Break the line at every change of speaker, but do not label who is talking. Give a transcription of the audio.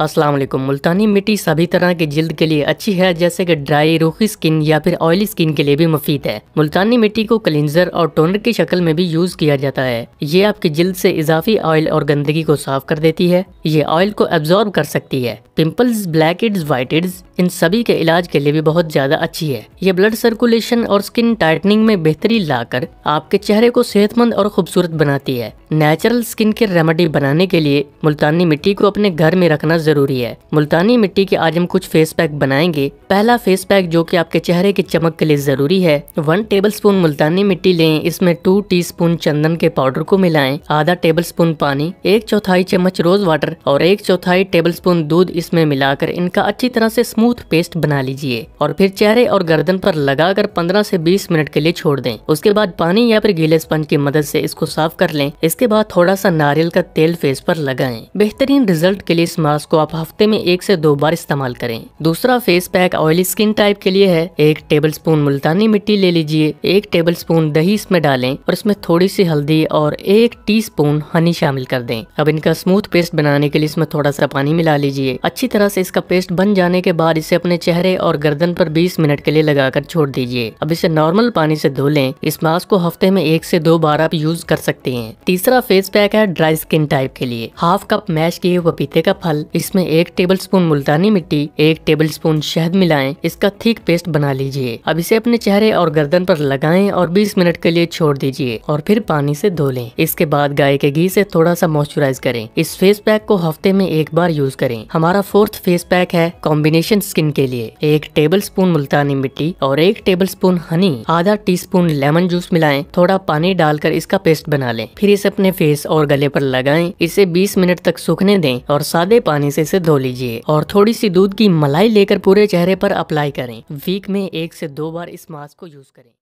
अस्सलाम वालेकुम मुल्तानी मिट्टी सभी तरह के जल्द के लिए अच्छी है जैसे कि ड्राई रूखी स्किन या फिर ऑयली स्किन के लिए भी मुफीद है मुल्तानी मिट्टी को क्लिनजर और टोनर की शक्ल में भी यूज किया जाता है ये आपकी जल्द से इजाफी ऑयल और गंदगी को साफ कर देती है ये ऑयल को एब्जॉर्ब कर सकती है pimples blackheads whiteheads इन सभी के इलाज के लिए भी बहुत ज्यादा अच्छी है ये ब्लड सर्कुलेशन और स्किन टाइटनिंग में बेहतरी लाकर आपके चेहरे को सेहतमंद और खूबसूरत बनाती है नेचुरल स्किन के रेमेडी बनाने के लिए मुल्तानी मिट्टी को अपने घर में रखना जरूरी है मुल्तानी मिट्टी के आज हम कुछ फेस पैक बनाएंगे पहला फेस पैक जो कि आपके चेहरे की चमक के लिए जरूरी है वन टेबलस्पून मुल्तानी मिट्टी लें इसमें टू टीस्पून चंदन के पाउडर को मिलाएं आधा स्पून पानी एक चौथाई चम्मच रोज वाटर और एक चौथाई स्पून दूध इसमें मिलाकर इनका अच्छी तरह से स्मूथ पेस्ट बना लीजिए और फिर चेहरे और गर्दन पर लगाकर कर से बीस मिनट के लिए छोड़ दें उसके बाद पानी या फिर गीले स्पंज की मदद से इसको साफ कर लें इसके बाद थोड़ा सा नारियल का तेल फेस पर लगाएं बेहतरीन रिजल्ट के लिए इस मास्क को आप हफ्ते में एक से दो बार इस्तेमाल करें दूसरा face pack oily skin type के लिए है एक टेबल स्पून मुल्तानी मिट्टी ले लीजिए एक टेबल स्पून दही इसमें डालें और इसमें थोड़ी सी हल्दी और एक टी स्पून हनी शामिल कर दें अब इनका स्मूथ पेस्ट बनाने के लिए इसमें थोड़ा सा पानी मिला लीजिए अच्छी तरह से इसका पेस्ट बन जाने के बाद इसे अपने चेहरे और गर्दन पर 20 मिनट के लिए लगाकर छोड़ दीजिए अब इसे नॉर्मल पानी से धो लें इस मास्क को हफ्ते में एक से दो बार आप यूज कर सकते हैं तीसरा दूसरा फेस पैक है ड्राई स्किन टाइप के लिए हाफ कप मैश किए पपीते का फल इसमें एक टेबल स्पून मुल्तानी मिट्टी एक टेबल स्पून शहद मिलाएं इसका थीक पेस्ट बना लीजिए अब इसे अपने चेहरे और गर्दन पर लगाएं और 20 मिनट के लिए छोड़ दीजिए और फिर पानी से धो लें इसके बाद गाय के घी से थोड़ा सा मॉइस्चराइज करें इस फेस पैक को हफ्ते में एक बार यूज करें हमारा फोर्थ फेस पैक है कॉम्बिनेशन स्किन के लिए एक टेबल स्पून मुल्तानी मिट्टी और एक टेबल स्पून हनी आधा टी स्पून लेमन जूस मिलाएं थोड़ा पानी डालकर इसका पेस्ट बना लें फिर इसे अपने फेस और गले पर लगाएं इसे 20 मिनट तक सूखने दें और सादे पानी से इसे धो लीजिए और थोड़ी सी दूध की मलाई लेकर पूरे चेहरे पर अप्लाई करें वीक में एक से दो बार इस मास्क को यूज करें